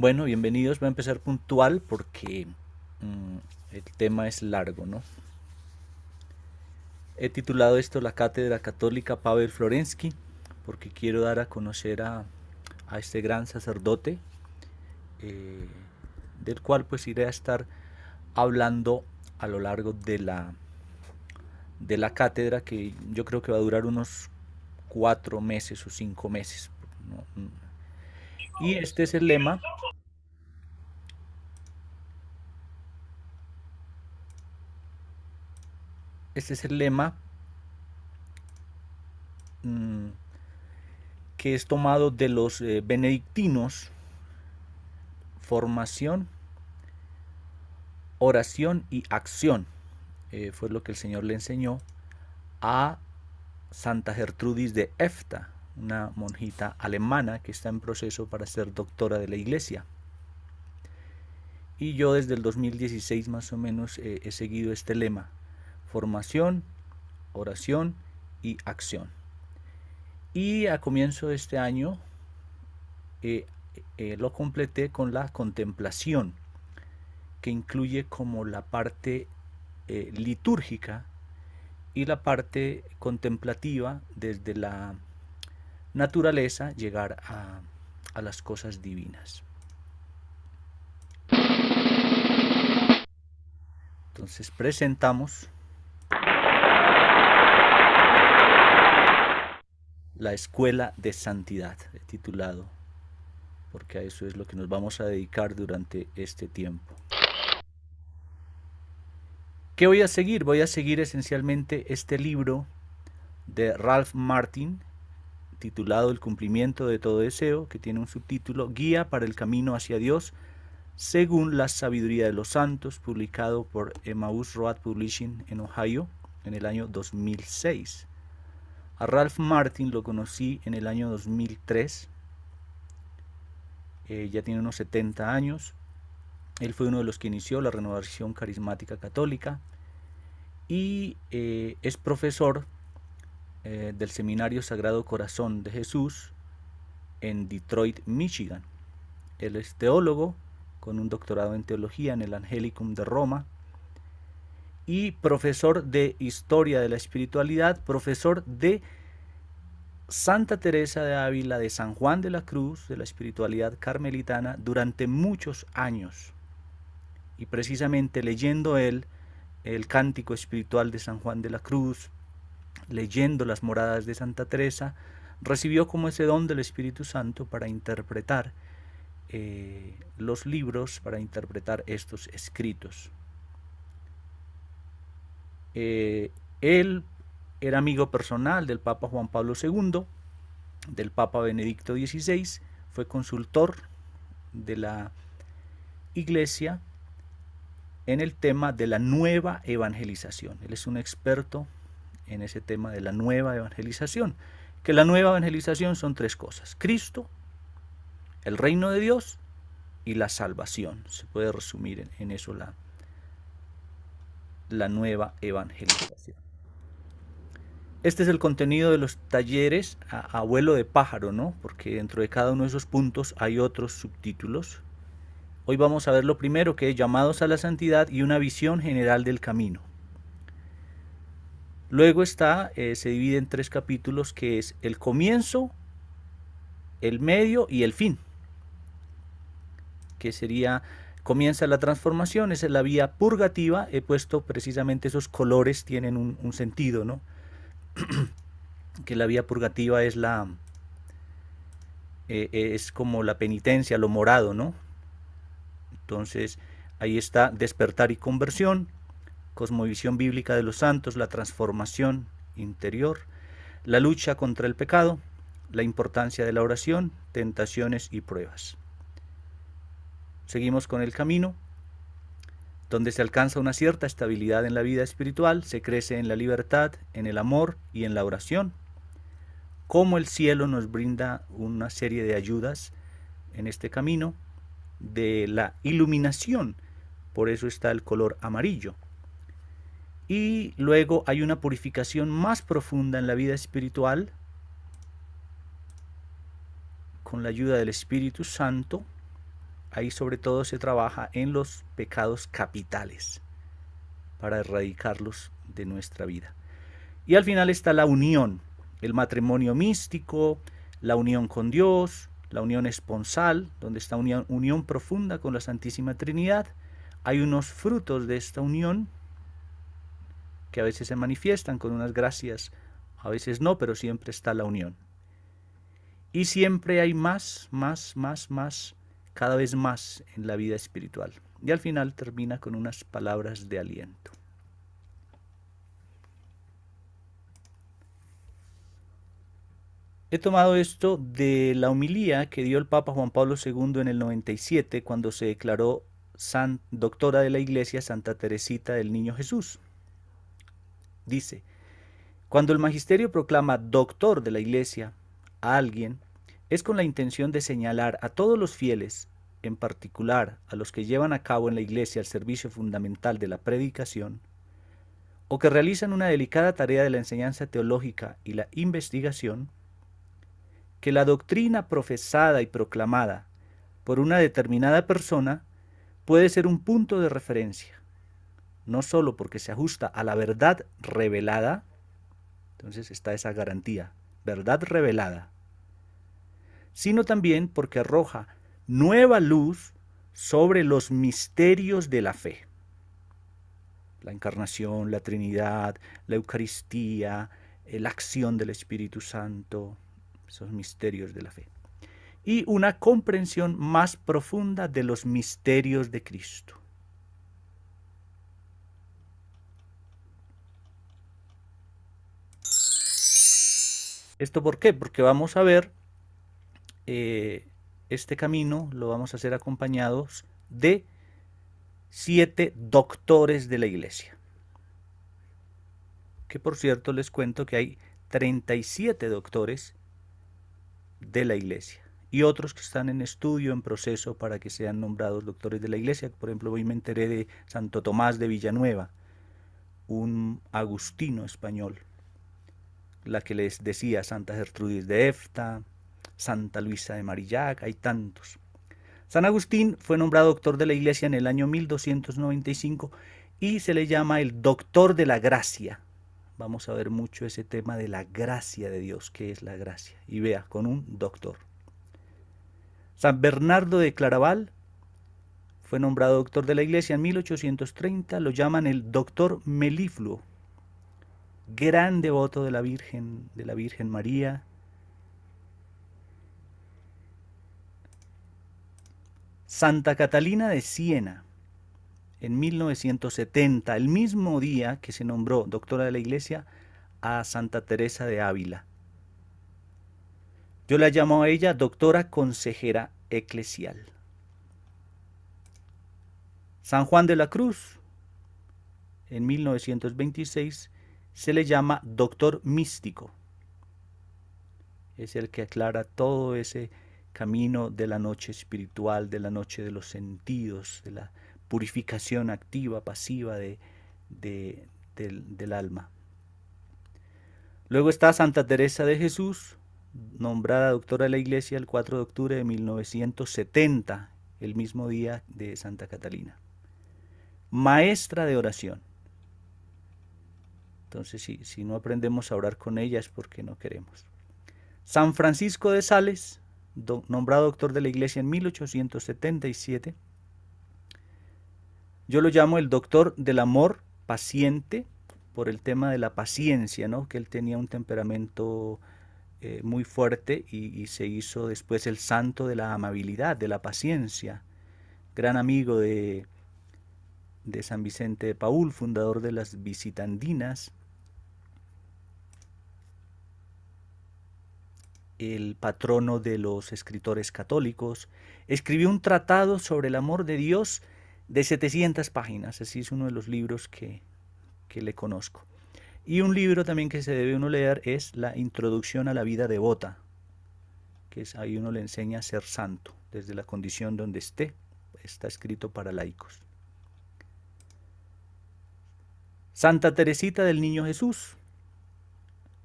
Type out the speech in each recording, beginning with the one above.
Bueno, bienvenidos. Voy a empezar puntual porque mm, el tema es largo, ¿no? He titulado esto La Cátedra Católica Pavel Florensky porque quiero dar a conocer a, este gran sacerdote eh, del cual pues iré a estar hablando a lo largo de la, de la cátedra que yo creo que va a durar unos cuatro meses o cinco meses. Y este es el lema. Este es el lema mm, que es tomado de los eh, benedictinos. Formación, oración y acción. Eh, fue lo que el Señor le enseñó a Santa Gertrudis de Efta una monjita alemana que está en proceso para ser doctora de la iglesia. Y yo desde el 2016 más o menos eh, he seguido este lema, formación, oración y acción. Y a comienzo de este año eh, eh, lo completé con la contemplación, que incluye como la parte litúrgica y la parte contemplativa desde la naturaleza llegar a, a las cosas divinas. Entonces presentamos la escuela de santidad, titulado, porque a eso es lo que nos vamos a dedicar durante este tiempo. ¿Qué voy a seguir? Voy a seguir esencialmente este libro de Ralph Martin titulado El cumplimiento de todo deseo, que tiene un subtítulo Guía para el camino hacia Dios, según la sabiduría de los santos, publicado por Emmaus Road Publishing en Ohio en el año 2006. A Ralph Martin lo conocí en el año 2003. Eh, ya tiene unos 70 años. Él fue uno de los que inició la renovación carismática católica y eh, es profesor eh, del Seminario Sagrado Corazón de Jesús en Detroit, Michigan. Él es teólogo con un doctorado en teología en el Angelicum de Roma y profesor de historia de la espiritualidad, profesor de Santa Teresa de Ávila, de San Juan de la Cruz, de la espiritualidad carmelitana, durante muchos años. Y precisamente leyendo él el cántico espiritual de San Juan de la Cruz, leyendo las moradas de Santa Teresa, recibió como ese don del Espíritu Santo para interpretar eh, los libros, para interpretar estos escritos. Eh, él era amigo personal del Papa Juan Pablo II, del Papa Benedicto XVI, fue consultor de la Iglesia en el tema de la nueva evangelización. Él es un experto en ese tema de la nueva evangelización. Que la nueva evangelización son tres cosas. Cristo, el reino de Dios y la salvación. Se puede resumir en, eso la, la nueva evangelización. Este es el contenido de los talleres a, abuelo de pájaro, ¿no? Porque dentro de cada uno de esos puntos hay otros subtítulos. Hoy vamos a ver lo primero que es llamados a la santidad y una visión general del camino. Luego está, eh, se divide en tres capítulos, que es el comienzo, el medio y el fin, que sería comienza la transformación, esa es la vía purgativa, he puesto precisamente esos colores tienen un, sentido, ¿no? que la vía purgativa es la eh, eh, es como la penitencia, lo morado, ¿no? Entonces, ahí está despertar y conversión, cosmovisión bíblica de los santos, la transformación interior, la lucha contra el pecado, la importancia de la oración, tentaciones y pruebas. Seguimos con el camino, donde se alcanza una cierta estabilidad en la vida espiritual, se crece en la libertad, en el amor y en la oración. Como el cielo nos brinda una serie de ayudas en este camino de la iluminación, por eso está el color amarillo y luego hay una purificación más profunda en la vida espiritual con la ayuda del Espíritu Santo. Ahí sobre todo se trabaja en los pecados capitales para erradicarlos de nuestra vida. Y al final está la unión, el matrimonio místico, la unión con Dios, la unión esponsal, donde está unión, unión profunda con la Santísima Trinidad. Hay unos frutos de esta unión a veces se manifiestan con unas gracias, a veces no, pero siempre está la unión. Y siempre hay más, más, más, más, cada vez más en la vida espiritual. Y al final termina con unas palabras de aliento. He tomado esto de la humilía que dio el Papa Juan Pablo II en el 97 cuando se declaró San, doctora de la Iglesia Santa Teresita del Niño Jesús. Dice, cuando el magisterio proclama doctor de la Iglesia a alguien, es con la intención de señalar a todos los fieles, en particular a los que llevan a cabo en la Iglesia el servicio fundamental de la predicación, o que realizan una delicada tarea de la enseñanza teológica y la investigación, que la doctrina profesada y proclamada por una determinada persona puede ser un punto de referencia, no solo porque se ajusta a la verdad revelada, entonces está esa garantía, verdad revelada, sino también porque arroja nueva luz sobre los misterios de la fe. La encarnación, la Trinidad, la Eucaristía, la acción del Espíritu Santo, esos misterios de la fe. Y una comprensión más profunda de los misterios de Cristo. ¿Esto por qué? Porque vamos a ver eh, este camino, lo vamos a hacer acompañados de siete doctores de la iglesia. Que por cierto les cuento que hay 37 doctores de la iglesia y otros que están en estudio, en proceso para que sean nombrados doctores de la iglesia. Por ejemplo, hoy me enteré de Santo Tomás de Villanueva, un agustino español la que les decía Santa Gertrudis de Efta, Santa Luisa de Marillac, hay tantos. San Agustín fue nombrado doctor de la Iglesia en el año 1295 y se le llama el doctor de la gracia. Vamos a ver mucho ese tema de la gracia de Dios, qué es la gracia. Y vea, con un doctor. San Bernardo de Claraval fue nombrado doctor de la Iglesia en 1830, lo llaman el doctor melifluo gran devoto de la Virgen, de la Virgen María. Santa Catalina de Siena, en 1970, el mismo día que se nombró doctora de la Iglesia a Santa Teresa de Ávila. Yo la llamo a ella doctora consejera eclesial. San Juan de la Cruz, en 1926, se le llama doctor místico. Es el que aclara todo ese camino de la noche espiritual, de la noche de los sentidos, de la purificación activa, pasiva de, del, del alma. Luego está Santa Teresa de Jesús, nombrada doctora de la Iglesia el 4 de octubre de 1970, el mismo día de Santa Catalina. Maestra de oración. Entonces, si, no aprendemos a orar con ella es porque no queremos. San Francisco de Sales, nombrado doctor de la Iglesia en 1877, yo lo llamo el doctor del amor paciente por el tema de la paciencia, ¿no? que él tenía un temperamento eh, muy fuerte y, se hizo después el santo de la amabilidad, de la paciencia. Gran amigo de, de San Vicente de Paul, fundador de las Visitandinas, el patrono de los escritores católicos, escribió un tratado sobre el amor de Dios de 700 páginas, así es uno de los libros que, que le conozco. Y un libro también que se debe uno leer es La Introducción a la Vida Devota, que es, ahí uno le enseña a ser santo, desde la condición donde esté, está escrito para laicos. Santa Teresita del Niño Jesús,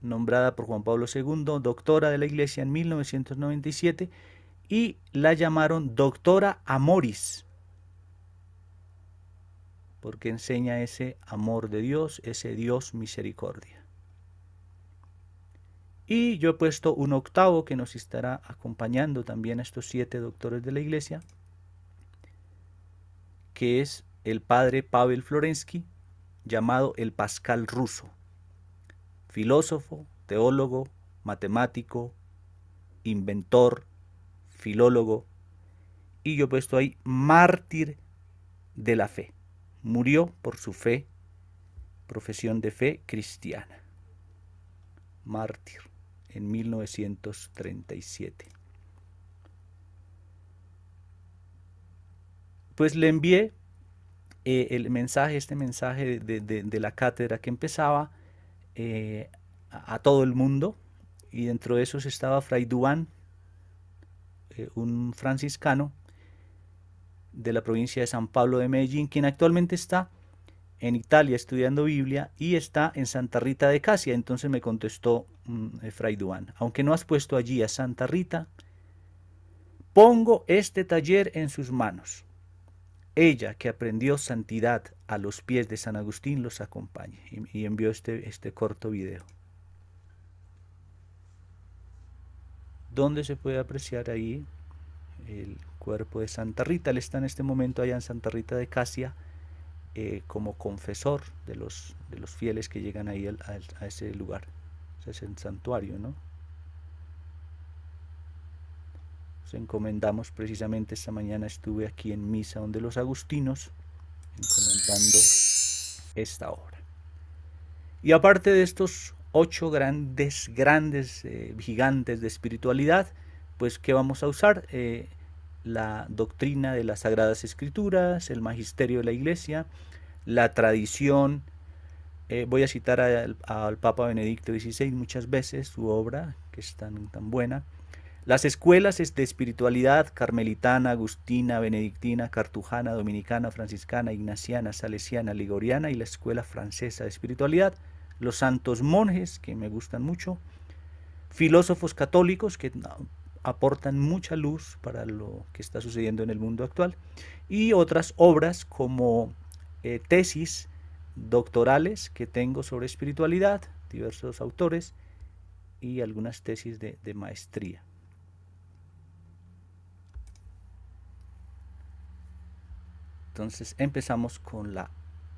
nombrada por Juan Pablo II, doctora de la Iglesia en 1997, y la llamaron doctora Amoris, porque enseña ese amor de Dios, ese Dios misericordia. Y yo he puesto un octavo que nos estará acompañando también a estos siete doctores de la Iglesia, que es el padre Pavel Florensky, llamado el Pascal ruso filósofo, teólogo, matemático, inventor, filólogo, y yo he puesto ahí mártir de la fe. Murió por su fe, profesión de fe cristiana. Mártir en 1937. Pues le envié eh, el mensaje, este mensaje de la cátedra que empezaba eh, a, todo el mundo y dentro de esos estaba Fray Duan, eh, un franciscano de la provincia de San Pablo de Medellín, quien actualmente está en Italia estudiando Biblia y está en Santa Rita de Casia. Entonces me contestó mm, eh, Fray Duan, aunque no has puesto allí a Santa Rita, pongo este taller en sus manos ella que aprendió santidad a los pies de San Agustín los acompañe. Y, envió este, este corto video. ¿Dónde se puede apreciar ahí el cuerpo de Santa Rita. Él está en este momento allá en Santa Rita de Casia eh, como confesor de los, de los fieles que llegan ahí a, ese lugar, ese es el santuario, ¿no? encomendamos precisamente esta mañana estuve aquí en misa donde los agustinos encomendando esta obra. Y aparte de estos ocho grandes, grandes eh, gigantes de espiritualidad, pues ¿qué vamos a usar? Eh, la doctrina de las Sagradas Escrituras, el magisterio de la Iglesia, la tradición. Eh, voy a citar al, Papa Benedicto XVI muchas veces, su obra, que es tan, tan buena, las escuelas de espiritualidad carmelitana, agustina, benedictina, cartujana, dominicana, franciscana, ignaciana, salesiana, ligoriana y la escuela francesa de espiritualidad, los santos monjes, que me gustan mucho, filósofos católicos que aportan mucha luz para lo que está sucediendo en el mundo actual, y otras obras como eh, tesis doctorales que tengo sobre espiritualidad, diversos autores, y algunas tesis de maestría. Entonces empezamos con la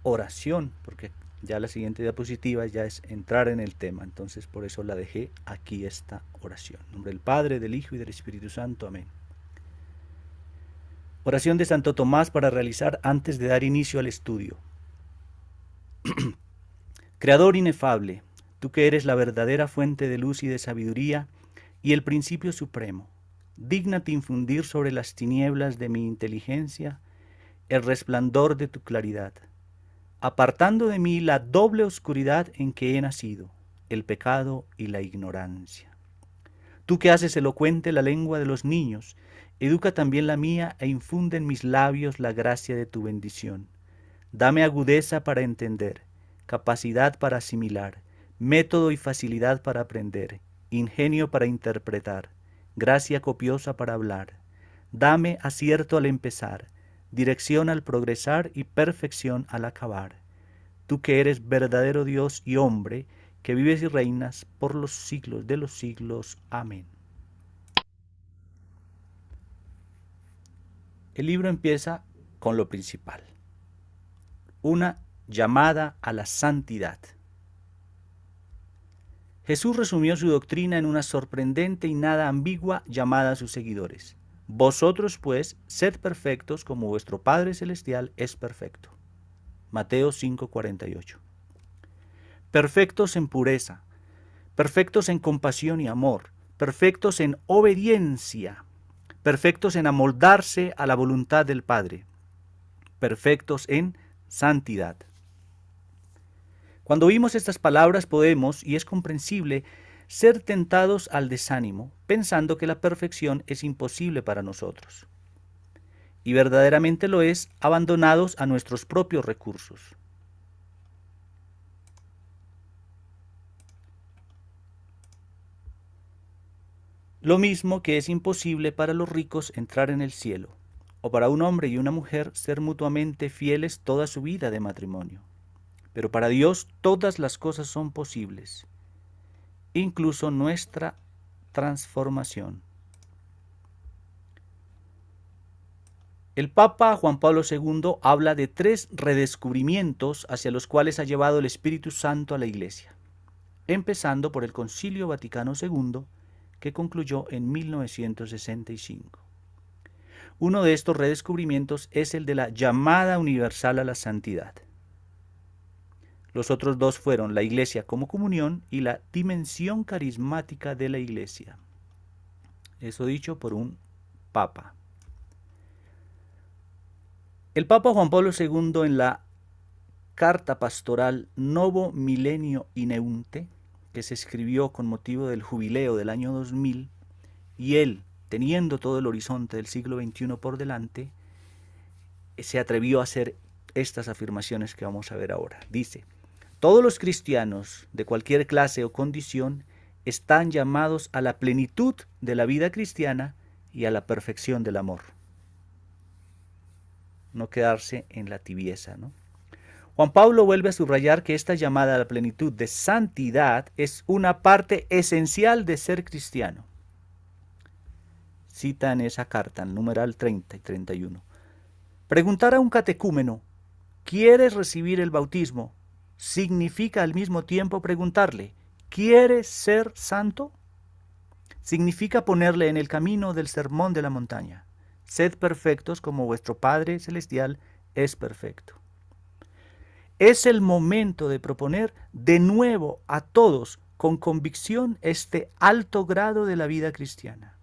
oración, porque ya la siguiente diapositiva ya es entrar en el tema. Entonces por eso la dejé aquí esta oración. En nombre del Padre, del Hijo y del Espíritu Santo. Amén. Oración de Santo Tomás para realizar antes de dar inicio al estudio. Creador inefable, tú que eres la verdadera fuente de luz y de sabiduría y el principio supremo, dígnate infundir sobre las tinieblas de mi inteligencia el resplandor de tu claridad, apartando de mí la doble oscuridad en que he nacido, el pecado y la ignorancia. Tú que haces elocuente la lengua de los niños, educa también la mía e infunde en mis labios la gracia de tu bendición. Dame agudeza para entender, capacidad para asimilar, método y facilidad para aprender, ingenio para interpretar, gracia copiosa para hablar. Dame acierto al empezar, dirección al progresar y perfección al acabar. Tú que eres verdadero Dios y hombre, que vives y reinas por los siglos de los siglos. Amén. El libro empieza con lo principal, una llamada a la santidad. Jesús resumió su doctrina en una sorprendente y nada ambigua llamada a sus seguidores. Vosotros pues sed perfectos como vuestro Padre Celestial es perfecto. Mateo 5:48. Perfectos en pureza, perfectos en compasión y amor, perfectos en obediencia, perfectos en amoldarse a la voluntad del Padre, perfectos en santidad. Cuando oímos estas palabras podemos, y es comprensible, ser tentados al desánimo, pensando que la perfección es imposible para nosotros. Y verdaderamente lo es, abandonados a nuestros propios recursos. Lo mismo que es imposible para los ricos entrar en el cielo, o para un hombre y una mujer ser mutuamente fieles toda su vida de matrimonio. Pero para Dios todas las cosas son posibles incluso nuestra transformación. El Papa Juan Pablo II habla de tres redescubrimientos hacia los cuales ha llevado el Espíritu Santo a la Iglesia, empezando por el Concilio Vaticano II, que concluyó en 1965. Uno de estos redescubrimientos es el de la llamada universal a la santidad. Los otros dos fueron la iglesia como comunión y la dimensión carismática de la iglesia. Eso dicho por un papa. El Papa Juan Pablo II en la carta pastoral Novo Milenio Ineunte, que se escribió con motivo del jubileo del año 2000, y él, teniendo todo el horizonte del siglo XXI por delante, se atrevió a hacer estas afirmaciones que vamos a ver ahora. Dice, todos los cristianos de cualquier clase o condición están llamados a la plenitud de la vida cristiana y a la perfección del amor. No quedarse en la tibieza, ¿no? Juan Pablo vuelve a subrayar que esta llamada a la plenitud de santidad es una parte esencial de ser cristiano. Cita en esa carta, el numeral 30 y 31. Preguntar a un catecúmeno, ¿quieres recibir el bautismo? significa al mismo tiempo preguntarle, ¿quieres ser santo? Significa ponerle en el camino del sermón de la montaña. Sed perfectos como vuestro Padre Celestial es perfecto. Es el momento de proponer de nuevo a todos con convicción este alto grado de la vida cristiana.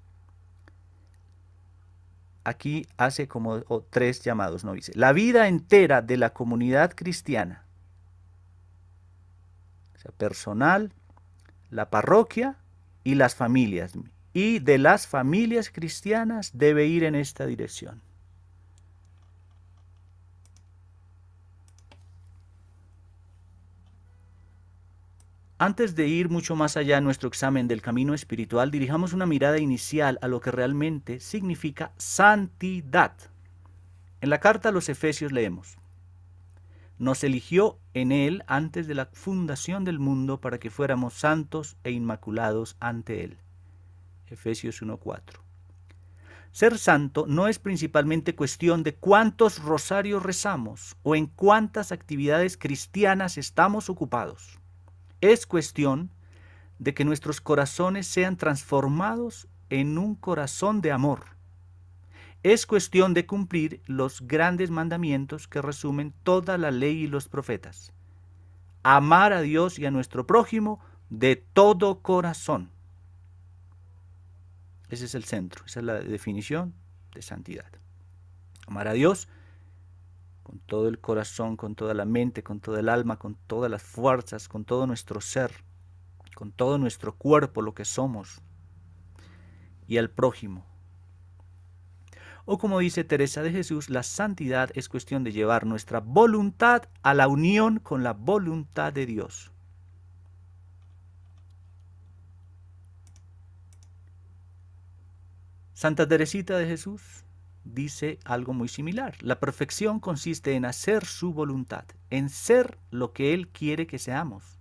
Aquí hace como tres llamados, no dice. La vida entera de la comunidad cristiana personal, la parroquia y las familias. Y de las familias cristianas debe ir en esta dirección. Antes de ir mucho más allá en nuestro examen del camino espiritual, dirijamos una mirada inicial a lo que realmente significa santidad. En la carta a los Efesios leemos, nos eligió en Él antes de la fundación del mundo para que fuéramos santos e inmaculados ante Él. Efesios 1.4. Ser santo no es principalmente cuestión de cuántos rosarios rezamos o en cuántas actividades cristianas estamos ocupados. Es cuestión de que nuestros corazones sean transformados en un corazón de amor es cuestión de cumplir los grandes mandamientos que resumen toda la ley y los profetas. Amar a Dios y a nuestro prójimo de todo corazón. Ese es el centro, esa es la definición de santidad. Amar a Dios con todo el corazón, con toda la mente, con todo el alma, con todas las fuerzas, con todo nuestro ser, con todo nuestro cuerpo, lo que somos, y al prójimo, o como dice Teresa de Jesús, la santidad es cuestión de llevar nuestra voluntad a la unión con la voluntad de Dios. Santa Teresita de Jesús dice algo muy similar. La perfección consiste en hacer su voluntad, en ser lo que Él quiere que seamos.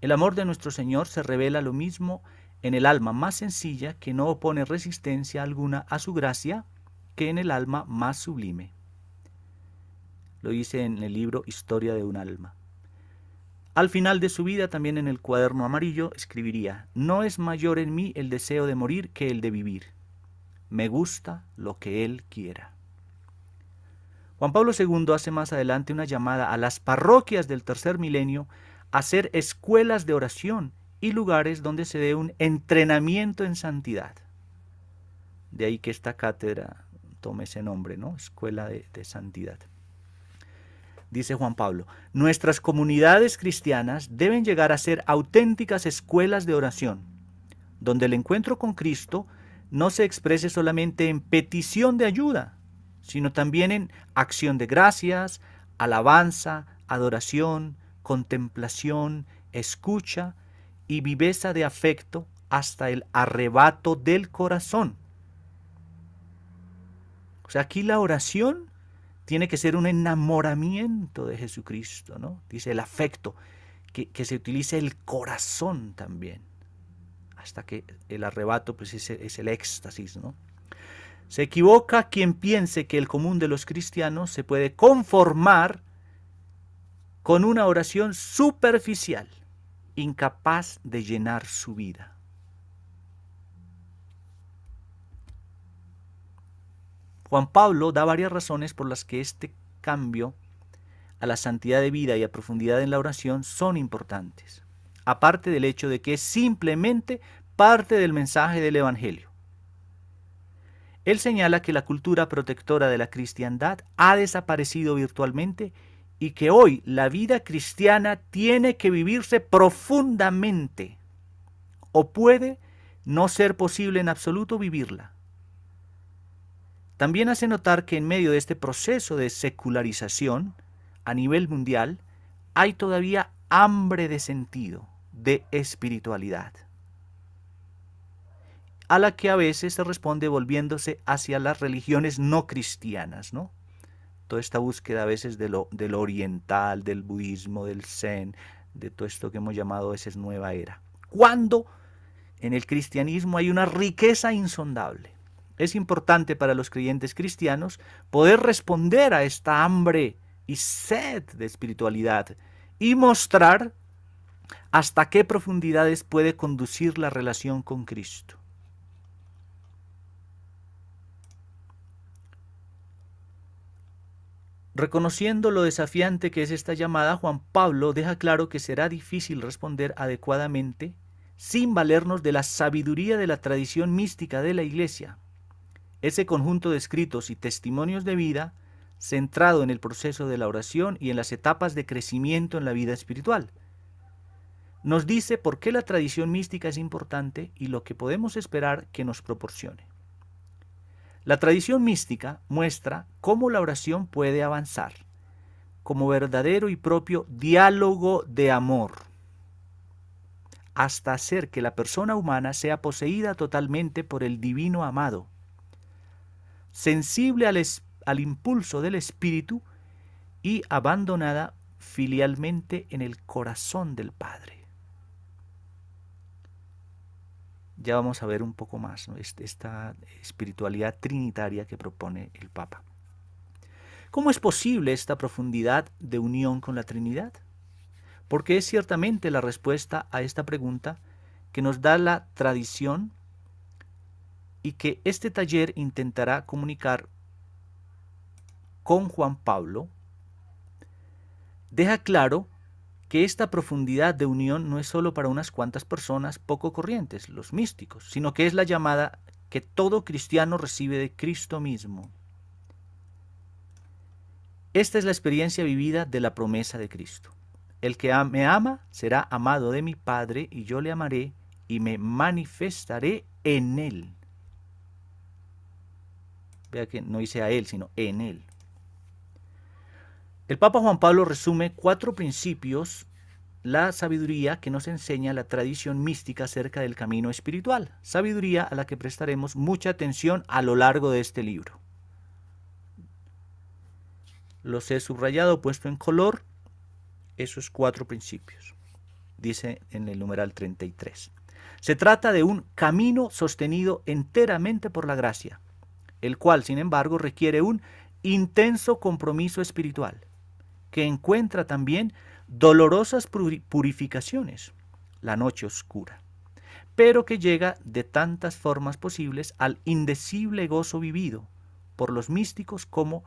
El amor de nuestro Señor se revela lo mismo en el alma más sencilla que no opone resistencia alguna a su gracia que en el alma más sublime. Lo dice en el libro Historia de un alma. Al final de su vida, también en el cuaderno amarillo, escribiría, No es mayor en mí el deseo de morir que el de vivir. Me gusta lo que Él quiera. Juan Pablo II hace más adelante una llamada a las parroquias del tercer milenio a ser escuelas de oración y lugares donde se dé un entrenamiento en santidad. De ahí que esta cátedra tome ese nombre, ¿no? Escuela de, de Santidad. Dice Juan Pablo, nuestras comunidades cristianas deben llegar a ser auténticas escuelas de oración, donde el encuentro con Cristo no se exprese solamente en petición de ayuda, sino también en acción de gracias, alabanza, adoración, contemplación, escucha y viveza de afecto hasta el arrebato del corazón. O sea, aquí la oración tiene que ser un enamoramiento de Jesucristo, ¿no? Dice el afecto, que, se utilice el corazón también, hasta que el arrebato pues, es el éxtasis, ¿no? Se equivoca quien piense que el común de los cristianos se puede conformar con una oración superficial, incapaz de llenar su vida. Juan Pablo da varias razones por las que este cambio a la santidad de vida y a profundidad en la oración son importantes, aparte del hecho de que es simplemente parte del mensaje del Evangelio. Él señala que la cultura protectora de la cristiandad ha desaparecido virtualmente y que hoy la vida cristiana tiene que vivirse profundamente o puede no ser posible en absoluto vivirla. También hace notar que en medio de este proceso de secularización a nivel mundial hay todavía hambre de sentido, de espiritualidad, a la que a veces se responde volviéndose hacia las religiones no cristianas, ¿no? Toda esta búsqueda a veces de lo, oriental, del budismo, del zen, de todo esto que hemos llamado a veces nueva era. Cuando en el cristianismo hay una riqueza insondable es importante para los creyentes cristianos poder responder a esta hambre y sed de espiritualidad y mostrar hasta qué profundidades puede conducir la relación con Cristo. Reconociendo lo desafiante que es esta llamada, Juan Pablo deja claro que será difícil responder adecuadamente sin valernos de la sabiduría de la tradición mística de la Iglesia, ese conjunto de escritos y testimonios de vida centrado en el proceso de la oración y en las etapas de crecimiento en la vida espiritual. Nos dice por qué la tradición mística es importante y lo que podemos esperar que nos proporcione. La tradición mística muestra cómo la oración puede avanzar, como verdadero y propio diálogo de amor, hasta hacer que la persona humana sea poseída totalmente por el divino amado, sensible al, al impulso del Espíritu y abandonada filialmente en el corazón del Padre. Ya vamos a ver un poco más esta espiritualidad trinitaria que propone el Papa. ¿Cómo es posible esta profundidad de unión con la Trinidad? Porque es ciertamente la respuesta a esta pregunta que nos da la tradición y que este taller intentará comunicar con Juan Pablo, deja claro que esta profundidad de unión no es sólo para unas cuantas personas poco corrientes, los místicos, sino que es la llamada que todo cristiano recibe de Cristo mismo. Esta es la experiencia vivida de la promesa de Cristo. El que me ama será amado de mi Padre y yo le amaré y me manifestaré en él que no hice a él, sino en él. El Papa Juan Pablo resume cuatro principios la sabiduría que nos enseña la tradición mística acerca del camino espiritual, sabiduría a la que prestaremos mucha atención a lo largo de este libro. Los he subrayado, puesto en color, esos cuatro principios, dice en el numeral 33. Se trata de un camino sostenido enteramente por la gracia, el cual, sin embargo, requiere un intenso compromiso espiritual, que encuentra también dolorosas purificaciones, la noche oscura, pero que llega de tantas formas posibles al indecible gozo vivido por los místicos como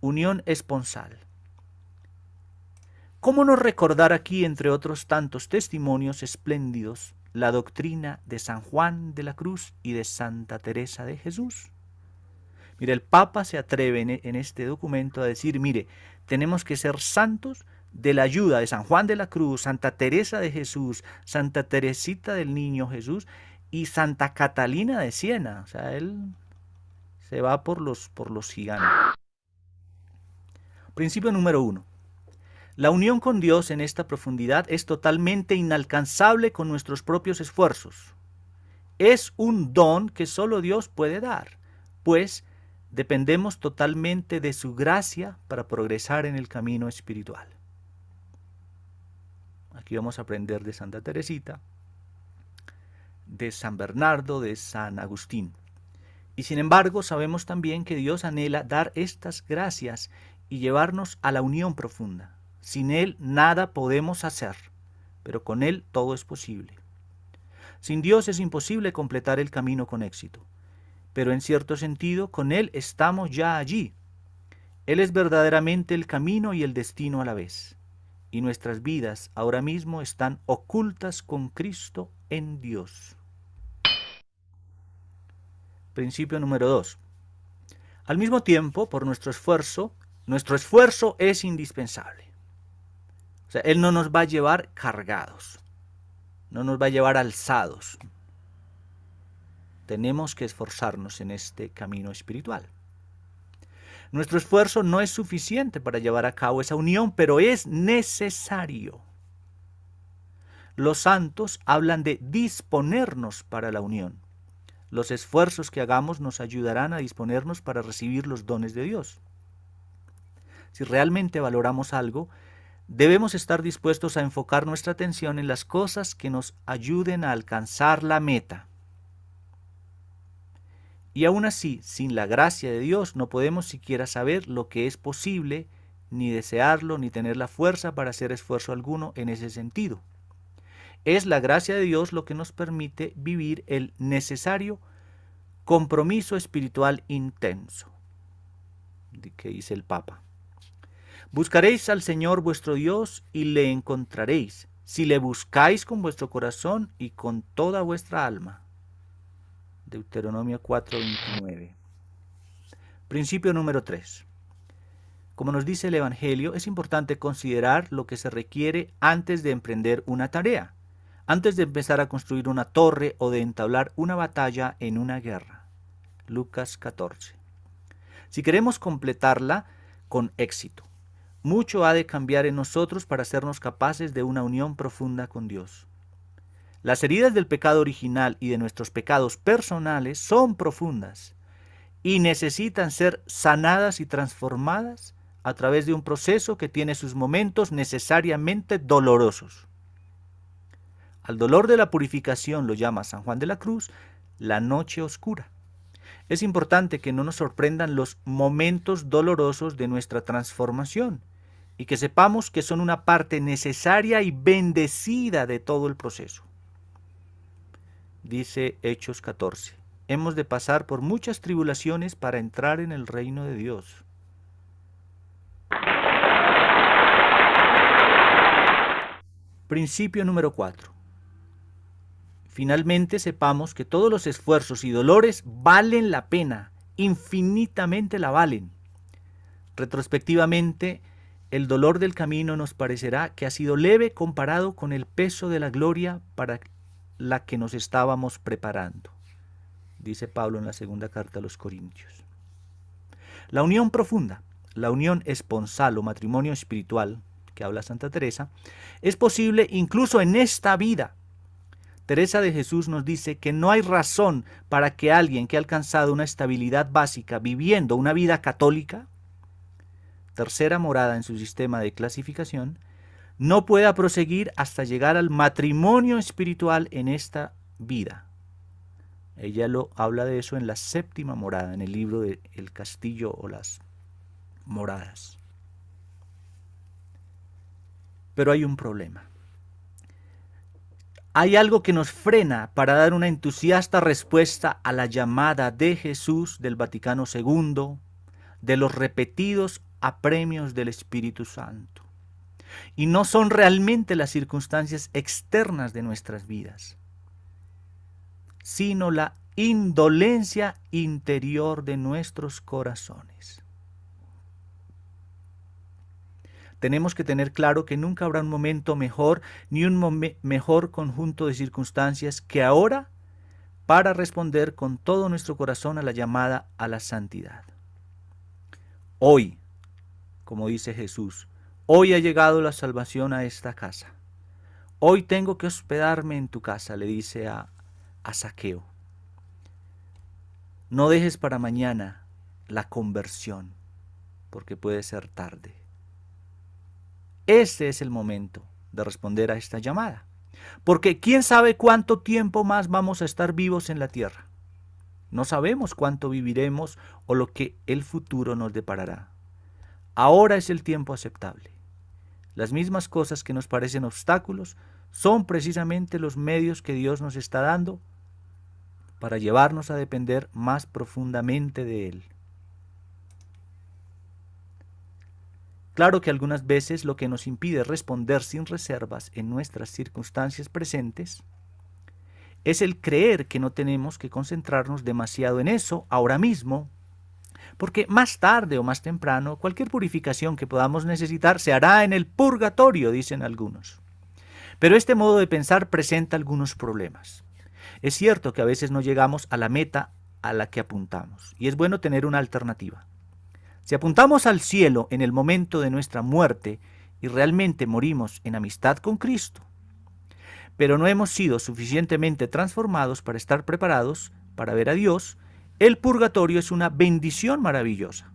unión esponsal. ¿Cómo no recordar aquí, entre otros tantos testimonios espléndidos, la doctrina de San Juan de la Cruz y de Santa Teresa de Jesús? Mire, el Papa se atreve e, en, este documento a decir, mire, tenemos que ser santos de la ayuda de San Juan de la Cruz, Santa Teresa de Jesús, Santa Teresita del Niño Jesús y Santa Catalina de Siena. O sea, él se va por los, por los gigantes. Principio número uno. La unión con Dios en esta profundidad es totalmente inalcanzable con nuestros propios esfuerzos. Es un don que solo Dios puede dar, pues Dependemos totalmente de su gracia para progresar en el camino espiritual. Aquí vamos a aprender de Santa Teresita, de San Bernardo, de San Agustín. Y sin embargo, sabemos también que Dios anhela dar estas gracias y llevarnos a la unión profunda. Sin Él nada podemos hacer, pero con Él todo es posible. Sin Dios es imposible completar el camino con éxito pero en cierto sentido con Él estamos ya allí. Él es verdaderamente el camino y el destino a la vez, y nuestras vidas ahora mismo están ocultas con Cristo en Dios. Principio número 2. Al mismo tiempo, por nuestro esfuerzo, nuestro esfuerzo es indispensable. O sea, Él no nos va a llevar cargados, no nos va a llevar alzados, tenemos que esforzarnos en este camino espiritual. Nuestro esfuerzo no es suficiente para llevar a cabo esa unión, pero es necesario. Los santos hablan de disponernos para la unión. Los esfuerzos que hagamos nos ayudarán a disponernos para recibir los dones de Dios. Si realmente valoramos algo, debemos estar dispuestos a enfocar nuestra atención en las cosas que nos ayuden a alcanzar la meta. Y aún así, sin la gracia de Dios, no podemos siquiera saber lo que es posible, ni desearlo, ni tener la fuerza para hacer esfuerzo alguno en ese sentido. Es la gracia de Dios lo que nos permite vivir el necesario compromiso espiritual intenso, que dice el Papa. Buscaréis al Señor vuestro Dios y le encontraréis, si le buscáis con vuestro corazón y con toda vuestra alma. Deuteronomio 4:29. Principio número 3. Como nos dice el Evangelio, es importante considerar lo que se requiere antes de emprender una tarea, antes de empezar a construir una torre o de entablar una batalla en una guerra. Lucas 14. Si queremos completarla con éxito, mucho ha de cambiar en nosotros para hacernos capaces de una unión profunda con Dios. Las heridas del pecado original y de nuestros pecados personales son profundas y necesitan ser sanadas y transformadas a través de un proceso que tiene sus momentos necesariamente dolorosos. Al dolor de la purificación lo llama San Juan de la Cruz la noche oscura. Es importante que no nos sorprendan los momentos dolorosos de nuestra transformación y que sepamos que son una parte necesaria y bendecida de todo el proceso dice Hechos 14. Hemos de pasar por muchas tribulaciones para entrar en el reino de Dios. Principio número 4. Finalmente sepamos que todos los esfuerzos y dolores valen la pena, infinitamente la valen. Retrospectivamente, el dolor del camino nos parecerá que ha sido leve comparado con el peso de la gloria para la que nos estábamos preparando, dice Pablo en la segunda carta a los Corintios. La unión profunda, la unión esponsal o matrimonio espiritual, que habla Santa Teresa, es posible incluso en esta vida. Teresa de Jesús nos dice que no hay razón para que alguien que ha alcanzado una estabilidad básica viviendo una vida católica, tercera morada en su sistema de clasificación, no pueda proseguir hasta llegar al matrimonio espiritual en esta vida. Ella lo habla de eso en la séptima morada, en el libro de El castillo o las moradas. Pero hay un problema. Hay algo que nos frena para dar una entusiasta respuesta a la llamada de Jesús del Vaticano II, de los repetidos apremios del Espíritu Santo y no son realmente las circunstancias externas de nuestras vidas, sino la indolencia interior de nuestros corazones. Tenemos que tener claro que nunca habrá un momento mejor ni un mejor conjunto de circunstancias que ahora para responder con todo nuestro corazón a la llamada a la santidad. Hoy, como dice Jesús, Hoy ha llegado la salvación a esta casa. Hoy tengo que hospedarme en tu casa, le dice a, Saqueo. No dejes para mañana la conversión, porque puede ser tarde. Ese es el momento de responder a esta llamada, porque quién sabe cuánto tiempo más vamos a estar vivos en la tierra. No sabemos cuánto viviremos o lo que el futuro nos deparará. Ahora es el tiempo aceptable. Las mismas cosas que nos parecen obstáculos son precisamente los medios que Dios nos está dando para llevarnos a depender más profundamente de Él. Claro que algunas veces lo que nos impide responder sin reservas en nuestras circunstancias presentes es el creer que no tenemos que concentrarnos demasiado en eso ahora mismo porque más tarde o más temprano cualquier purificación que podamos necesitar se hará en el purgatorio, dicen algunos. Pero este modo de pensar presenta algunos problemas. Es cierto que a veces no llegamos a la meta a la que apuntamos, y es bueno tener una alternativa. Si apuntamos al cielo en el momento de nuestra muerte y realmente morimos en amistad con Cristo, pero no hemos sido suficientemente transformados para estar preparados para ver a Dios, el purgatorio es una bendición maravillosa.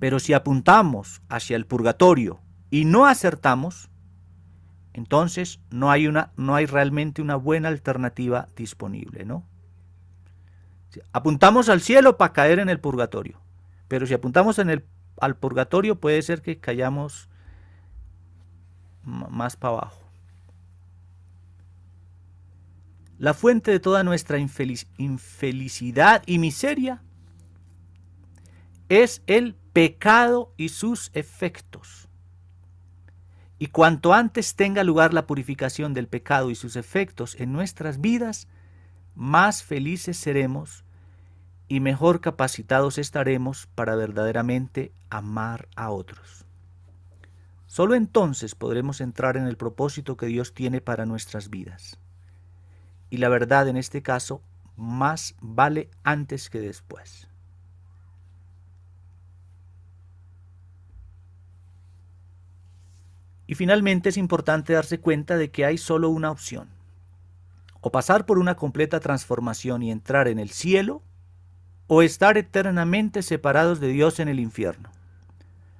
Pero si apuntamos hacia el purgatorio y no acertamos, entonces no hay, una, no hay realmente una buena alternativa disponible, ¿no? apuntamos al cielo para caer en el purgatorio, pero si apuntamos en el, al purgatorio puede ser que cayamos más para abajo. la fuente de toda nuestra infelicidad y miseria, es el pecado y sus efectos. Y cuanto antes tenga lugar la purificación del pecado y sus efectos en nuestras vidas, más felices seremos y mejor capacitados estaremos para verdaderamente amar a otros. Solo entonces podremos entrar en el propósito que Dios tiene para nuestras vidas. Y la verdad en este caso más vale antes que después. Y finalmente es importante darse cuenta de que hay solo una opción. O pasar por una completa transformación y entrar en el cielo, o estar eternamente separados de Dios en el infierno.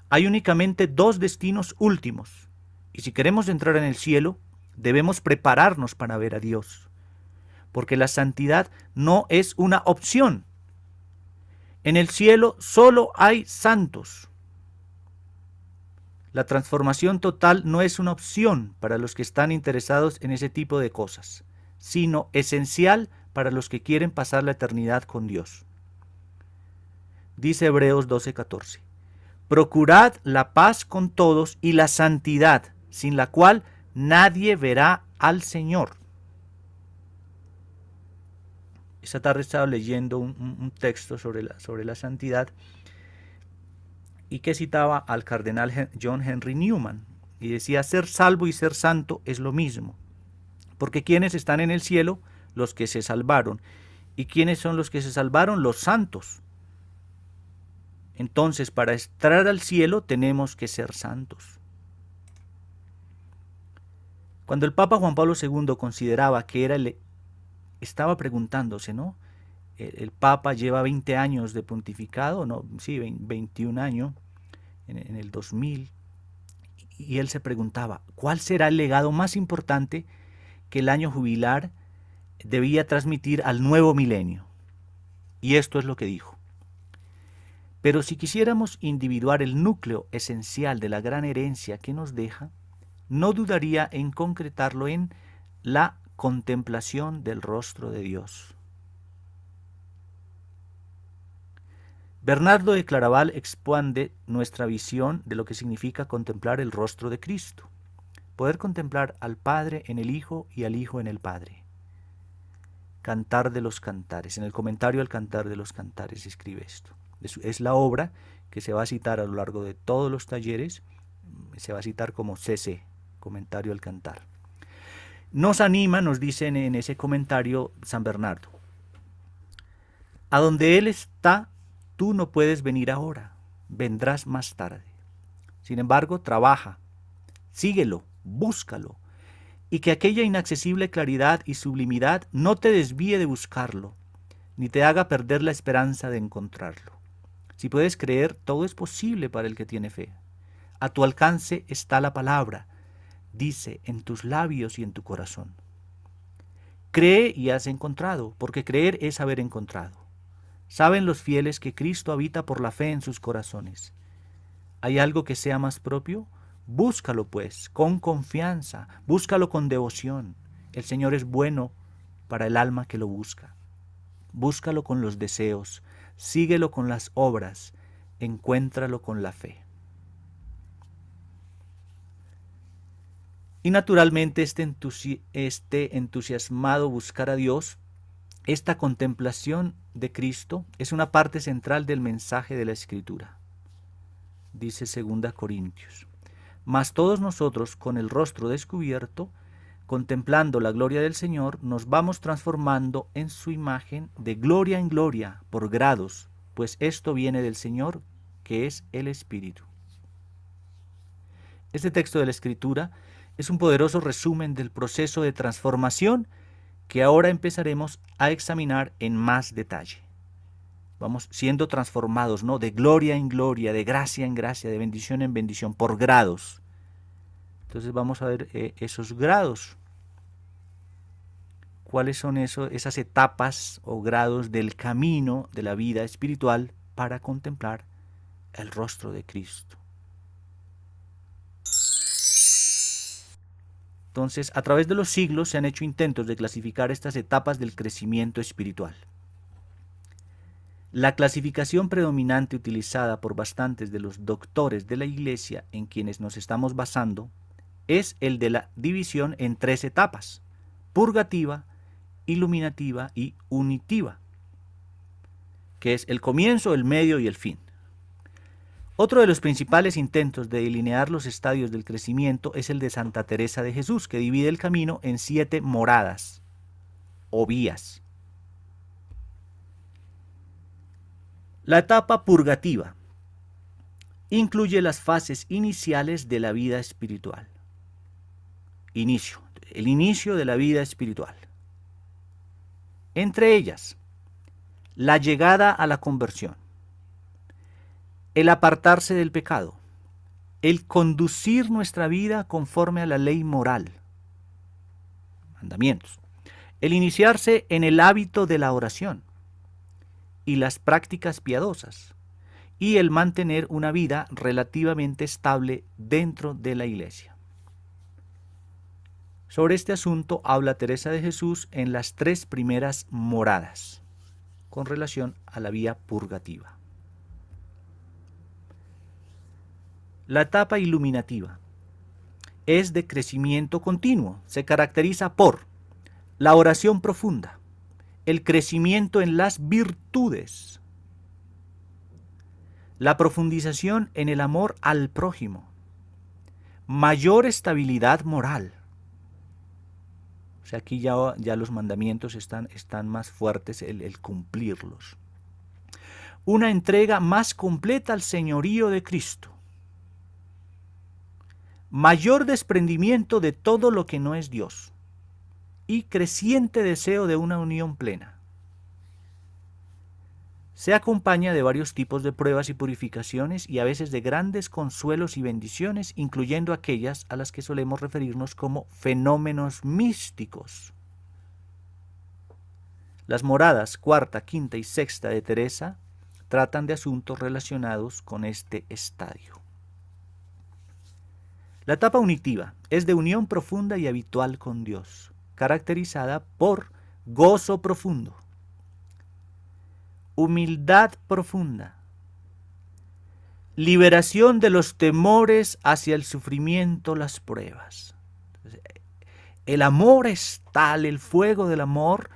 Hay únicamente dos destinos últimos, y si queremos entrar en el cielo, debemos prepararnos para ver a Dios porque la santidad no es una opción. En el cielo solo hay santos. La transformación total no es una opción para los que están interesados en ese tipo de cosas, sino esencial para los que quieren pasar la eternidad con Dios. Dice Hebreos 12:14. Procurad la paz con todos y la santidad, sin la cual nadie verá al Señor. Esta tarde estaba leyendo un, texto sobre la, sobre la santidad y que citaba al cardenal John Henry Newman y decía, ser salvo y ser santo es lo mismo, porque quienes están en el cielo, los que se salvaron, y quienes son los que se salvaron, los santos. Entonces, para entrar al cielo tenemos que ser santos. Cuando el Papa Juan Pablo II consideraba que era el estaba preguntándose, ¿no? El, Papa lleva 20 años de pontificado, ¿no? Sí, 21 años, en, en el 2000, y él se preguntaba, ¿cuál será el legado más importante que el año jubilar debía transmitir al nuevo milenio? Y esto es lo que dijo. Pero si quisiéramos individuar el núcleo esencial de la gran herencia que nos deja, no dudaría en concretarlo en la contemplación del rostro de Dios. Bernardo de Claraval expande nuestra visión de lo que significa contemplar el rostro de Cristo, poder contemplar al Padre en el Hijo y al Hijo en el Padre. Cantar de los Cantares. En el comentario al Cantar de los Cantares escribe esto. Es la obra que se va a citar a lo largo de todos los talleres, se va a citar como CC, comentario al cantar. Nos anima, nos dicen en ese comentario San Bernardo. A donde Él está, tú no puedes venir ahora, vendrás más tarde. Sin embargo, trabaja, síguelo, búscalo, y que aquella inaccesible claridad y sublimidad no te desvíe de buscarlo, ni te haga perder la esperanza de encontrarlo. Si puedes creer, todo es posible para el que tiene fe. A tu alcance está la palabra, dice, en tus labios y en tu corazón. Cree y has encontrado, porque creer es haber encontrado. Saben los fieles que Cristo habita por la fe en sus corazones. ¿Hay algo que sea más propio? Búscalo pues, con confianza, búscalo con devoción. El Señor es bueno para el alma que lo busca. Búscalo con los deseos, síguelo con las obras, encuéntralo con la fe. Y naturalmente este, este, entusiasmado buscar a Dios, esta contemplación de Cristo es una parte central del mensaje de la Escritura, dice 2 Corintios. Mas todos nosotros, con el rostro descubierto, contemplando la gloria del Señor, nos vamos transformando en su imagen de gloria en gloria, por grados, pues esto viene del Señor, que es el Espíritu. Este texto de la Escritura es un poderoso resumen del proceso de transformación que ahora empezaremos a examinar en más detalle. Vamos siendo transformados, ¿no? De gloria en gloria, de gracia en gracia, de bendición en bendición, por grados. Entonces vamos a ver eh, esos grados. ¿Cuáles son esas etapas o grados del camino de la vida espiritual para contemplar el rostro de Cristo? Entonces, a través de los siglos se han hecho intentos de clasificar estas etapas del crecimiento espiritual. La clasificación predominante utilizada por bastantes de los doctores de la Iglesia en quienes nos estamos basando es el de la división en tres etapas, purgativa, iluminativa y unitiva, que es el comienzo, el medio y el fin. Otro de los principales intentos de delinear los estadios del crecimiento es el de Santa Teresa de Jesús, que divide el camino en siete moradas o vías. La etapa purgativa incluye las fases iniciales de la vida espiritual. Inicio, el inicio de la vida espiritual. Entre ellas, la llegada a la conversión el apartarse del pecado, el conducir nuestra vida conforme a la ley moral, mandamientos, el iniciarse en el hábito de la oración y las prácticas piadosas, y el mantener una vida relativamente estable dentro de la iglesia. Sobre este asunto habla Teresa de Jesús en las tres primeras moradas, con relación a la vía purgativa. La etapa iluminativa es de crecimiento continuo. Se caracteriza por la oración profunda, el crecimiento en las virtudes, la profundización en el amor al prójimo, mayor estabilidad moral. O sea, aquí ya, ya los mandamientos están, están más fuertes, el, el cumplirlos. Una entrega más completa al señorío de Cristo mayor desprendimiento de todo lo que no es Dios y creciente deseo de una unión plena. Se acompaña de varios tipos de pruebas y purificaciones y a veces de grandes consuelos y bendiciones, incluyendo aquellas a las que solemos referirnos como fenómenos místicos. Las moradas cuarta, quinta y sexta de Teresa tratan de asuntos relacionados con este estadio. La etapa unitiva es de unión profunda y habitual con Dios, caracterizada por gozo profundo, humildad profunda, liberación de los temores hacia el sufrimiento, las pruebas. El amor es tal, el fuego del amor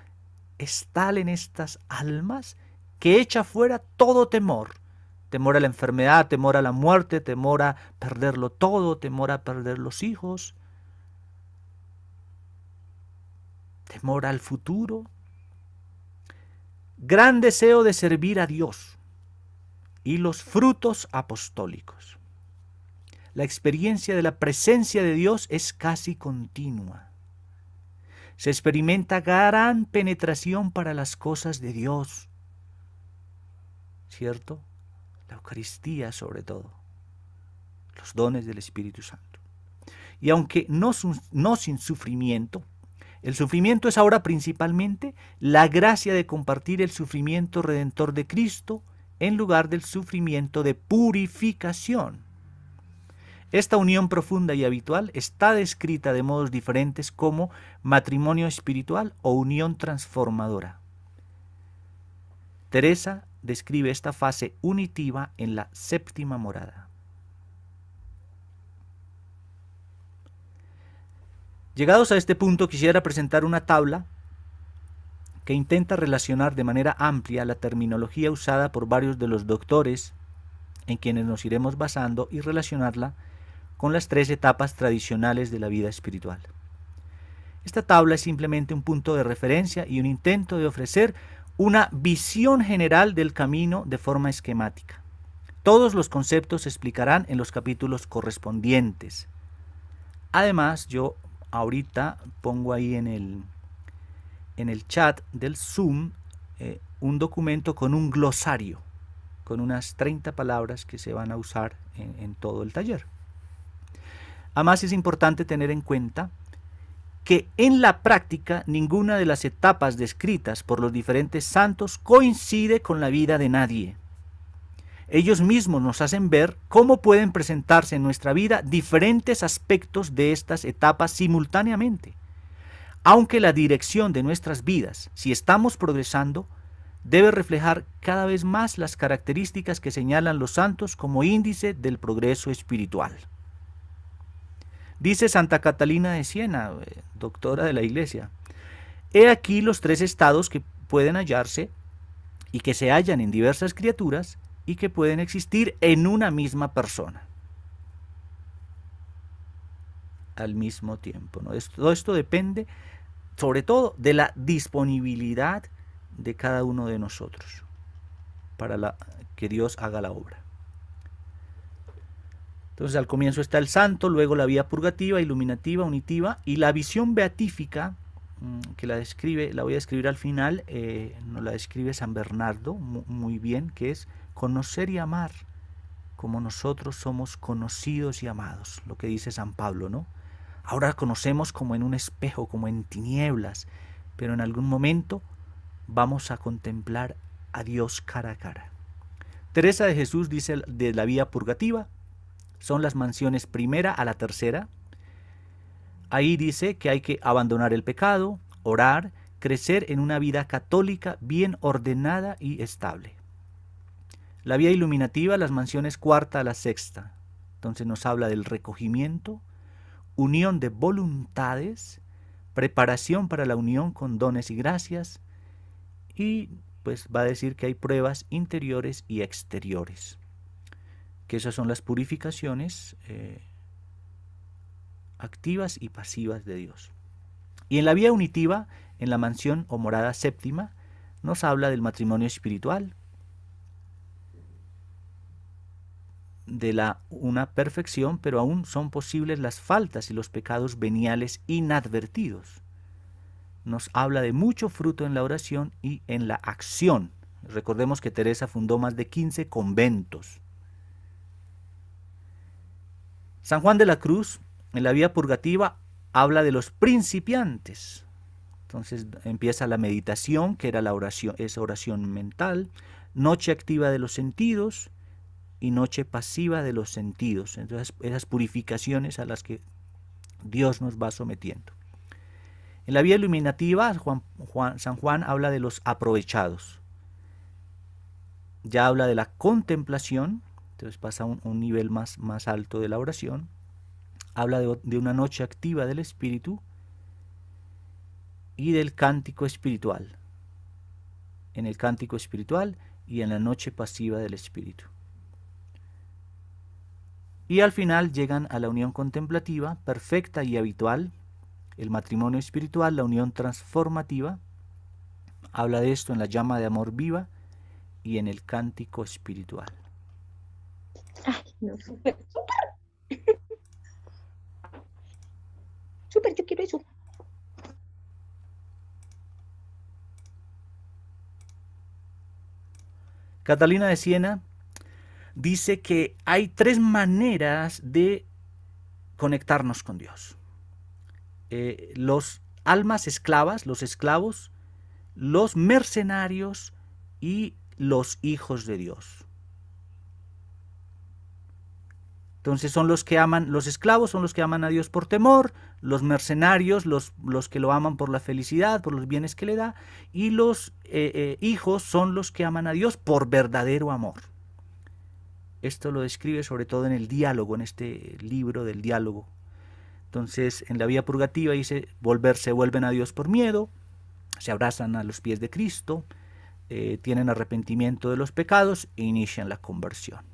es tal en estas almas que echa fuera todo temor temor a la enfermedad, temor a la muerte, temor a perderlo todo, temor a perder los hijos, temor al futuro. Gran deseo de servir a Dios y los frutos apostólicos. La experiencia de la presencia de Dios es casi continua. Se experimenta gran penetración para las cosas de Dios. ¿Cierto? la Eucaristía sobre todo, los dones del Espíritu Santo. Y aunque no, no sin sufrimiento, el sufrimiento es ahora principalmente la gracia de compartir el sufrimiento redentor de Cristo en lugar del sufrimiento de purificación. Esta unión profunda y habitual está descrita de modos diferentes como matrimonio espiritual o unión transformadora. Teresa describe esta fase unitiva en la séptima morada. Llegados a este punto quisiera presentar una tabla que intenta relacionar de manera amplia la terminología usada por varios de los doctores en quienes nos iremos basando y relacionarla con las tres etapas tradicionales de la vida espiritual. Esta tabla es simplemente un punto de referencia y un intento de ofrecer una visión general del camino de forma esquemática. Todos los conceptos se explicarán en los capítulos correspondientes. Además, yo ahorita pongo ahí en el, en el chat del Zoom eh, un documento con un glosario, con unas 30 palabras que se van a usar en todo el taller. Además, es importante tener en cuenta que en la práctica ninguna de las etapas descritas por los diferentes santos coincide con la vida de nadie. Ellos mismos nos hacen ver cómo pueden presentarse en nuestra vida diferentes aspectos de estas etapas simultáneamente. Aunque la dirección de nuestras vidas, si estamos progresando, debe reflejar cada vez más las características que señalan los santos como índice del progreso espiritual. Dice Santa Catalina de Siena, eh, doctora de la Iglesia. He aquí los tres estados que pueden hallarse y que se hallan en diversas criaturas y que pueden existir en una misma persona al mismo tiempo. ¿no? todo esto depende, sobre todo, de la disponibilidad de cada uno de nosotros para que Dios haga la obra. Entonces al comienzo está el santo, luego la vía purgativa, iluminativa, unitiva y la visión beatífica mm, que la describe, la voy a describir al final, eh, nos la describe San Bernardo muy bien, que es conocer y amar como nosotros somos conocidos y amados, lo que dice San Pablo, ¿no? Ahora conocemos como en un espejo, como en tinieblas, pero en algún momento vamos a contemplar a Dios cara a cara. Teresa de Jesús dice de la vía purgativa, son las mansiones primera a la tercera. Ahí dice que hay que abandonar el pecado, orar, crecer en una vida católica bien ordenada y estable. La vía iluminativa, las mansiones cuarta a la sexta. Entonces nos habla del recogimiento, unión de voluntades, preparación para la unión con dones y gracias, y pues va a decir que hay pruebas interiores y exteriores que esas son las purificaciones eh, activas y pasivas de Dios. Y en la vía unitiva, en la mansión o morada séptima, nos habla del matrimonio espiritual, de la una perfección, pero aún son posibles las faltas y los pecados veniales inadvertidos. Nos habla de mucho fruto en la oración y en la acción. Recordemos que Teresa fundó más de 15 conventos. San Juan de la Cruz, en la vía purgativa, habla de los principiantes. Entonces empieza la meditación, que era la oración, esa oración mental, noche activa de los sentidos y noche pasiva de los sentidos. Entonces esas purificaciones a las que Dios nos va sometiendo. En la vía iluminativa, San Juan habla de los aprovechados. Ya habla de la contemplación, entonces pasa a un, nivel más, más alto de la oración. Habla de una noche activa del espíritu y del cántico espiritual. En el cántico espiritual y en la noche pasiva del espíritu. Y al final llegan a la unión contemplativa, perfecta y habitual, el matrimonio espiritual, la unión transformativa. Habla de esto en la llama de amor viva y en el cántico espiritual. Ay, no, yo quiero eso. Catalina de Siena dice que hay tres maneras de conectarnos con Dios. Eh, los almas esclavas, los esclavos, los mercenarios y los hijos de Dios. Entonces son los que aman, los esclavos son los que aman a Dios por temor, los mercenarios, los, los que lo aman por la felicidad, por los bienes que le da, y los eh, eh, hijos son los que aman a Dios por verdadero amor. Esto lo describe sobre todo en el diálogo, en este libro del diálogo. Entonces en la vía purgativa dice, volverse, vuelven a Dios por miedo, se abrazan a los pies de Cristo, eh, tienen arrepentimiento de los pecados e inician la conversión.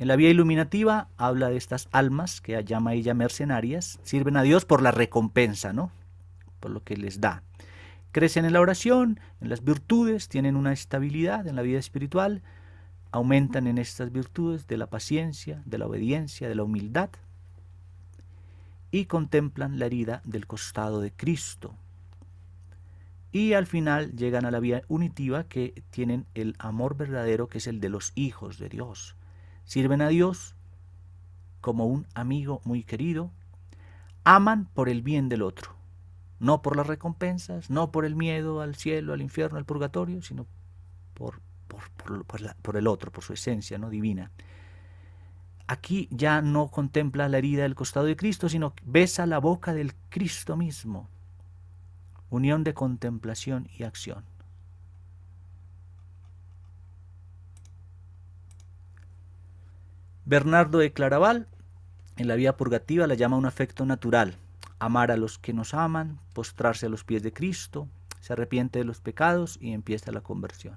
En la vía iluminativa habla de estas almas que llama ella mercenarias, sirven a Dios por la recompensa, ¿no? Por lo que les da. Crecen en la oración, en las virtudes, tienen una estabilidad en la vida espiritual, aumentan en estas virtudes de la paciencia, de la obediencia, de la humildad y contemplan la herida del costado de Cristo. Y al final llegan a la vía unitiva que tienen el amor verdadero que es el de los hijos de Dios sirven a Dios como un amigo muy querido, aman por el bien del otro, no por las recompensas, no por el miedo al cielo, al infierno, al purgatorio, sino por, por, el otro, por su esencia no divina. Aquí ya no contempla la herida del costado de Cristo, sino besa la boca del Cristo mismo. Unión de contemplación y acción. Bernardo de Claraval en la vía purgativa la llama un afecto natural, amar a los que nos aman, postrarse a los pies de Cristo, se arrepiente de los pecados y empieza la conversión.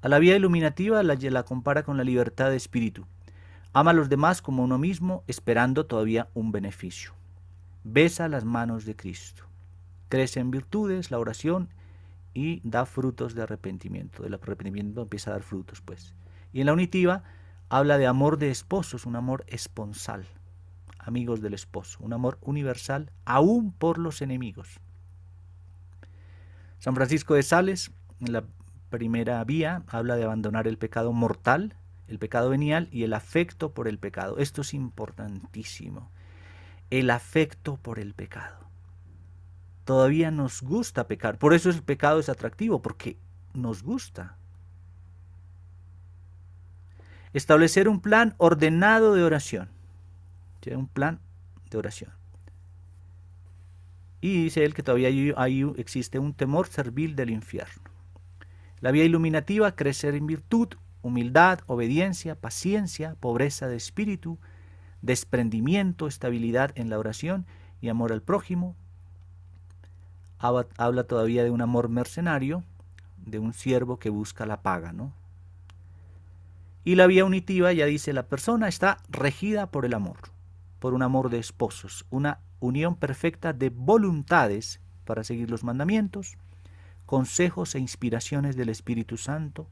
A la vía iluminativa la, la compara con la libertad de espíritu. Ama a los demás como uno mismo, esperando todavía un beneficio. Besa las manos de Cristo. Crece en virtudes, la oración y da frutos de arrepentimiento. El arrepentimiento empieza a dar frutos, pues. Y en la unitiva habla de amor de esposos, un amor esponsal, amigos del esposo, un amor universal aún por los enemigos. San Francisco de Sales, en la primera vía, habla de abandonar el pecado mortal, el pecado venial y el afecto por el pecado. Esto es importantísimo. El afecto por el pecado. Todavía nos gusta pecar. Por eso el pecado es atractivo, porque nos gusta. Establecer un plan ordenado de oración. Un plan de oración. Y dice él que todavía existe un temor servil del infierno. La vía iluminativa, crecer en virtud, humildad, obediencia, paciencia, pobreza de espíritu, desprendimiento, estabilidad en la oración y amor al prójimo. Habla todavía de un amor mercenario, de un siervo que busca la paga, ¿no? Y la vía unitiva ya dice, la persona está regida por el amor, por un amor de esposos, una unión perfecta de voluntades para seguir los mandamientos, consejos e inspiraciones del Espíritu Santo.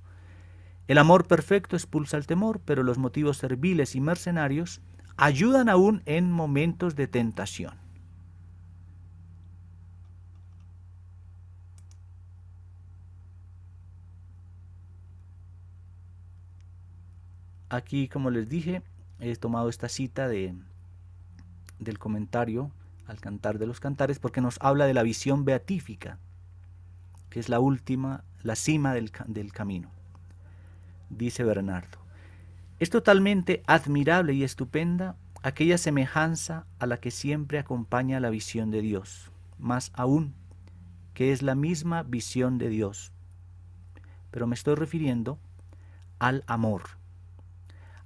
El amor perfecto expulsa el temor, pero los motivos serviles y mercenarios ayudan aún en momentos de tentación. Aquí, como les dije, he tomado esta cita de, del comentario al Cantar de los Cantares porque nos habla de la visión beatífica, que es la última, la cima del, del camino. Dice Bernardo, es totalmente admirable y estupenda aquella semejanza a la que siempre acompaña la visión de Dios, más aún que es la misma visión de Dios. Pero me estoy refiriendo al amor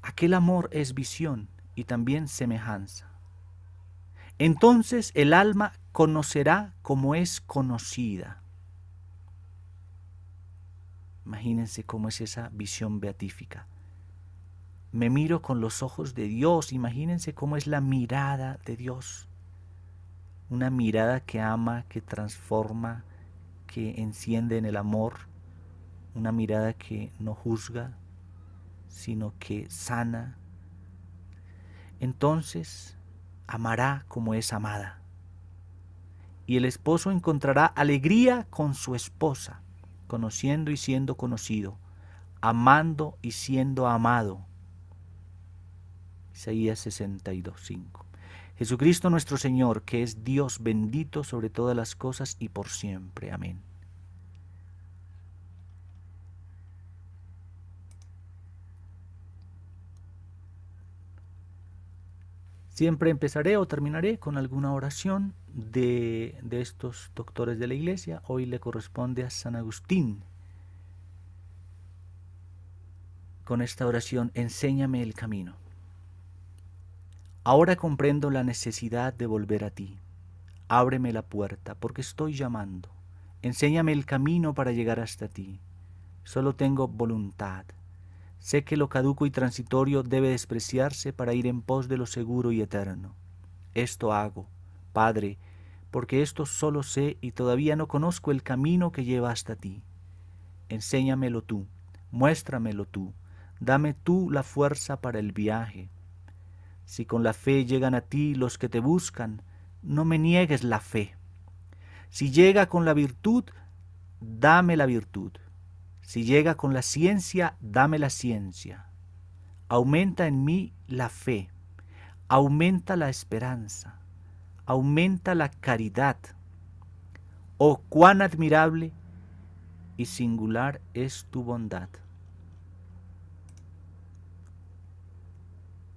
Aquel amor es visión y también semejanza. Entonces el alma conocerá como es conocida. Imagínense cómo es esa visión beatífica. Me miro con los ojos de Dios. Imagínense cómo es la mirada de Dios. Una mirada que ama, que transforma, que enciende en el amor. Una mirada que no juzga, sino que sana, entonces amará como es amada. Y el esposo encontrará alegría con su esposa, conociendo y siendo conocido, amando y siendo amado. Isaías 62.5. Jesucristo nuestro Señor, que es Dios bendito sobre todas las cosas y por siempre. Amén. Siempre empezaré o terminaré con alguna oración de, estos doctores de la iglesia. Hoy le corresponde a San Agustín. Con esta oración, enséñame el camino. Ahora comprendo la necesidad de volver a ti. Ábreme la puerta, porque estoy llamando. Enséñame el camino para llegar hasta ti. Solo tengo voluntad. Sé que lo caduco y transitorio debe despreciarse para ir en pos de lo seguro y eterno. Esto hago, Padre, porque esto solo sé y todavía no conozco el camino que lleva hasta ti. Enséñamelo tú, muéstramelo tú, dame tú la fuerza para el viaje. Si con la fe llegan a ti los que te buscan, no me niegues la fe. Si llega con la virtud, dame la virtud. Si llega con la ciencia, dame la ciencia. Aumenta en mí la fe, aumenta la esperanza, aumenta la caridad. Oh, cuán admirable y singular es tu bondad.